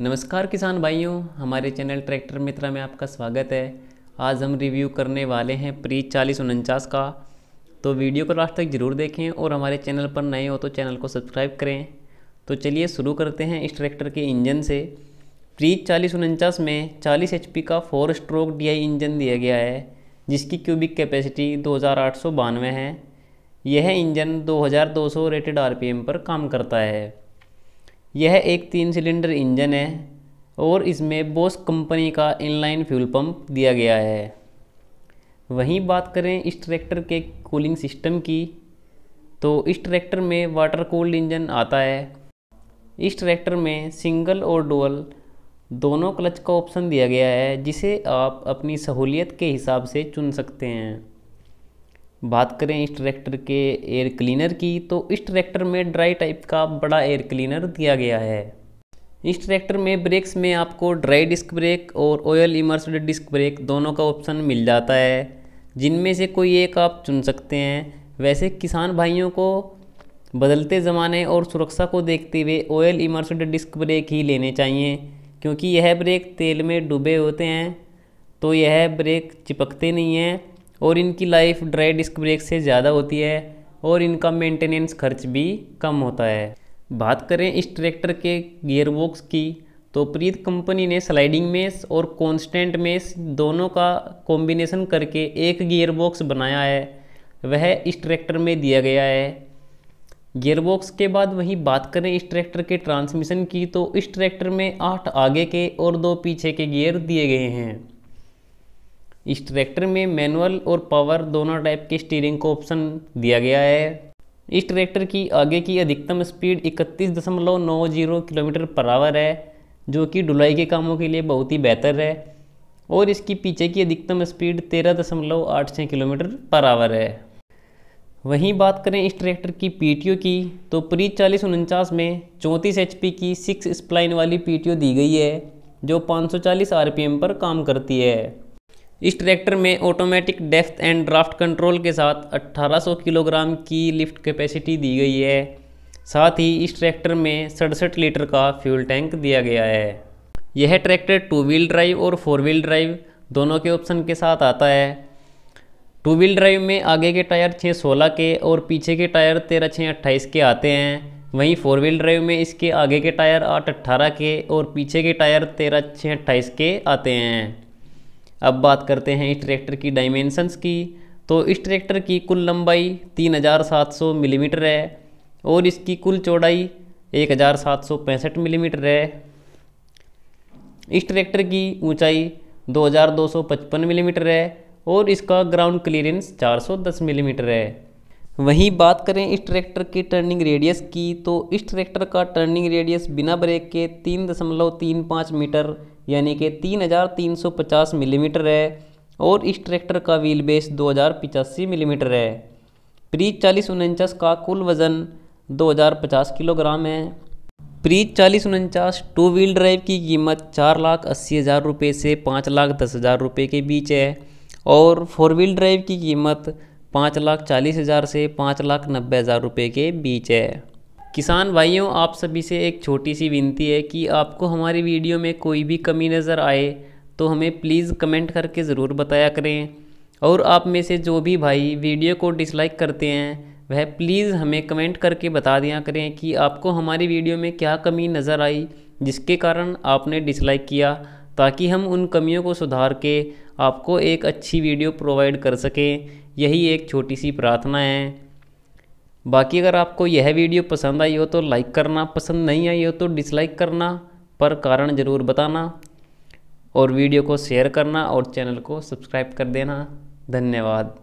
नमस्कार किसान भाइयों हमारे चैनल ट्रैक्टर मित्रा में आपका स्वागत है आज हम रिव्यू करने वाले हैं प्री चालीस उनचास का तो वीडियो को लास्ट तक ज़रूर देखें और हमारे चैनल पर नए हो तो चैनल को सब्सक्राइब करें तो चलिए शुरू करते हैं इस ट्रैक्टर के इंजन से प्री चालीस उनचास में चालीस एच का फोर स्ट्रोक डी इंजन दिया गया है जिसकी क्यूबिक कैपेसिटी दो है यह इंजन 2200 रेटेड आरपीएम पर काम करता है यह एक तीन सिलेंडर इंजन है और इसमें बोस कंपनी का इनलाइन फ्यूल पंप दिया गया है वहीं बात करें इस ट्रैक्टर के कूलिंग सिस्टम की तो इस ट्रैक्टर में वाटर कूल्ड इंजन आता है इस ट्रैक्टर में सिंगल और डुअल दोनों क्लच का ऑप्शन दिया गया है जिसे आप अपनी सहूलियत के हिसाब से चुन सकते हैं बात करें इस ट्रैक्टर के एयर क्लीनर की तो इस ट्रैक्टर में ड्राई टाइप का बड़ा एयर क्लीनर दिया गया है इस ट्रैक्टर में ब्रेक्स में आपको ड्राई डिस्क ब्रेक और ऑयल इमर्सड डिस्क ब्रेक दोनों का ऑप्शन मिल जाता है जिनमें से कोई एक आप चुन सकते हैं वैसे किसान भाइयों को बदलते ज़माने और सुरक्षा को देखते हुए ऑयल इमर्सड डिस्क ब्रेक ही लेने चाहिए क्योंकि यह ब्रेक तेल में डूबे होते हैं तो यह ब्रेक चिपकते नहीं हैं और इनकी लाइफ ड्राई डिस्क ब्रेक से ज़्यादा होती है और इनका मेंटेनेंस खर्च भी कम होता है बात करें इस ट्रैक्टर के गियरबॉक्स की तो प्रीत कंपनी ने स्लाइडिंग मेस और कॉन्स्टेंट मेस दोनों का कॉम्बिनेशन करके एक गियरबॉक्स बनाया है वह इस ट्रैक्टर में दिया गया है गियरबॉक्स के बाद वहीं बात करें इस ट्रैक्टर के ट्रांसमिशन की तो इस ट्रैक्टर में आठ आगे के और दो पीछे के गियर दिए गए हैं इस ट्रैक्टर में मैनुअल और पावर दोनों टाइप के स्टीयरिंग को ऑप्शन दिया गया है इस ट्रैक्टर की आगे की अधिकतम स्पीड इकतीस दशमलव नौ जीरो किलोमीटर पर आवर है जो कि ढुलाई के कामों के लिए बहुत ही बेहतर है और इसकी पीछे की अधिकतम स्पीड तेरह दशमलव आठ छः किलोमीटर पर आवर है वहीं बात करें इस ट्रैक्टर की पीटीओ की तो प्री चालीस उनचास में चौंतीस एच की सिक्स स्प्लाइन वाली पीटीओ दी गई है जो पी एम पर काम करती है इस ट्रैक्टर में automatic depth and draft control के साथ 1800 किलोग्राम की लिफ्ट कैपेसिटी दी गई है साथ ही इस ट्रैक्टर में सड़सठ लीटर का फ्यूल टैंक दिया गया है यह ट्रैक्टर टू व्हील ड्राइव और फोर व्हील ड्राइव दोनों के ऑप्शन के साथ आता है टू व्हील ड्राइव में आगे के टायर छः सोलह के और पीछे के टायर तेरह छः अट्ठाईस के आते हैं वहीं फोर व्हील ड्राइव में इसके आगे के टायर आठ अट्ठारह के और पीछे के टायर तेरह छः अट्ठाईस के आते हैं अब बात करते हैं इस ट्रैक्टर की डाइमेंशंस की तो इस ट्रैक्टर की कुल लंबाई 3700 मिलीमीटर है और इसकी कुल चौड़ाई 1765 मिलीमीटर है इस ट्रैक्टर की ऊंचाई 2255 मिलीमीटर है और इसका ग्राउंड क्लियरेंस 410 मिलीमीटर है वहीं बात करें इस ट्रैक्टर की टर्निंग रेडियस की तो इस ट्रैक्टर का टर्निंग रेडियस बिना ब्रेक के तीन दशमलव तीन पाँच मीटर यानी कि 3350 मिलीमीटर है और इस ट्रैक्टर का व्हील बेस दो मिलीमीटर है प्रीत चालीस उनचास का कुल वज़न 2050 किलोग्राम है प्रीत चालीस उनचास टू व्हील ड्राइव की कीमत चार लाख अस्सी हज़ार रुपये से पाँच लाख दस हज़ार रुपये के बीच है और फोर व्हील ड्राइव की कीमत पाँच लाख चालीस हज़ार से पाँच लाख नब्बे हज़ार रुपये के बीच है किसान भाइयों आप सभी से एक छोटी सी विनती है कि आपको हमारी वीडियो में कोई भी कमी नज़र आए तो हमें प्लीज़ कमेंट करके ज़रूर बताया करें और आप में से जो भी भाई वीडियो को डिसलाइक करते हैं वह प्लीज़ हमें कमेंट करके बता दिया करें कि आपको हमारी वीडियो में क्या कमी नज़र आई जिसके कारण आपने डिसलाइक किया ताकि हम उन कमियों को सुधार के आपको एक अच्छी वीडियो प्रोवाइड कर सकें यही एक छोटी सी प्रार्थना है बाकी अगर आपको यह वीडियो पसंद आई हो तो लाइक करना पसंद नहीं आई हो तो डिसलाइक करना पर कारण ज़रूर बताना और वीडियो को शेयर करना और चैनल को सब्सक्राइब कर देना धन्यवाद